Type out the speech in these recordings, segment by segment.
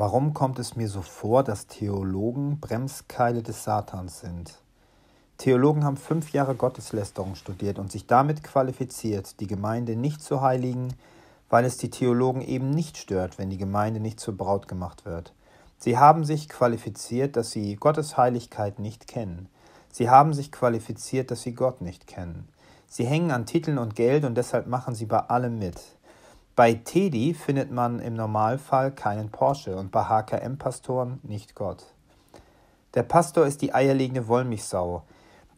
Warum kommt es mir so vor, dass Theologen Bremskeile des Satans sind? Theologen haben fünf Jahre Gotteslästerung studiert und sich damit qualifiziert, die Gemeinde nicht zu heiligen, weil es die Theologen eben nicht stört, wenn die Gemeinde nicht zur Braut gemacht wird. Sie haben sich qualifiziert, dass sie Gottes Heiligkeit nicht kennen. Sie haben sich qualifiziert, dass sie Gott nicht kennen. Sie hängen an Titeln und Geld und deshalb machen sie bei allem mit. Bei Teddy findet man im Normalfall keinen Porsche und bei HKM-Pastoren nicht Gott. Der Pastor ist die eierlegende Wollmilchsau,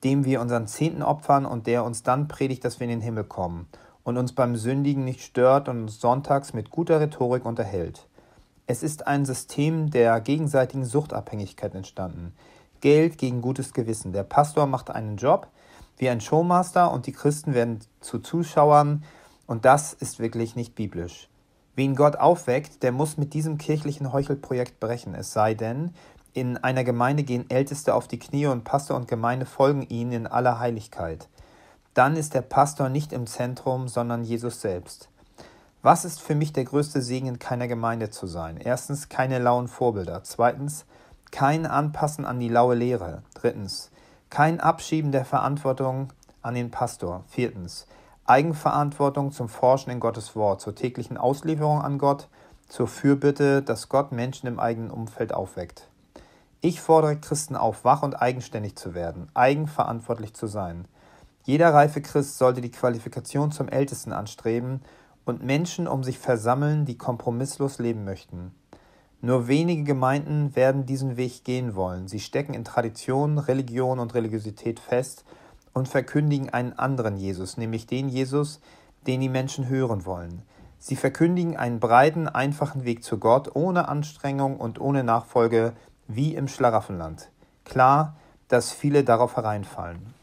dem wir unseren Zehnten opfern und der uns dann predigt, dass wir in den Himmel kommen und uns beim Sündigen nicht stört und uns sonntags mit guter Rhetorik unterhält. Es ist ein System der gegenseitigen Suchtabhängigkeit entstanden. Geld gegen gutes Gewissen. Der Pastor macht einen Job wie ein Showmaster und die Christen werden zu Zuschauern, und das ist wirklich nicht biblisch. Wen Gott aufweckt, der muss mit diesem kirchlichen Heuchelprojekt brechen, es sei denn, in einer Gemeinde gehen Älteste auf die Knie und Pastor und Gemeinde folgen ihnen in aller Heiligkeit. Dann ist der Pastor nicht im Zentrum, sondern Jesus selbst. Was ist für mich der größte Segen, in keiner Gemeinde zu sein? Erstens, keine lauen Vorbilder. Zweitens, kein Anpassen an die laue Lehre. Drittens, kein Abschieben der Verantwortung an den Pastor. Viertens, Eigenverantwortung zum Forschen in Gottes Wort, zur täglichen Auslieferung an Gott, zur Fürbitte, dass Gott Menschen im eigenen Umfeld aufweckt. Ich fordere Christen auf, wach und eigenständig zu werden, eigenverantwortlich zu sein. Jeder reife Christ sollte die Qualifikation zum Ältesten anstreben und Menschen um sich versammeln, die kompromisslos leben möchten. Nur wenige Gemeinden werden diesen Weg gehen wollen. Sie stecken in Tradition, Religion und Religiosität fest und verkündigen einen anderen Jesus, nämlich den Jesus, den die Menschen hören wollen. Sie verkündigen einen breiten, einfachen Weg zu Gott, ohne Anstrengung und ohne Nachfolge, wie im Schlaraffenland. Klar, dass viele darauf hereinfallen.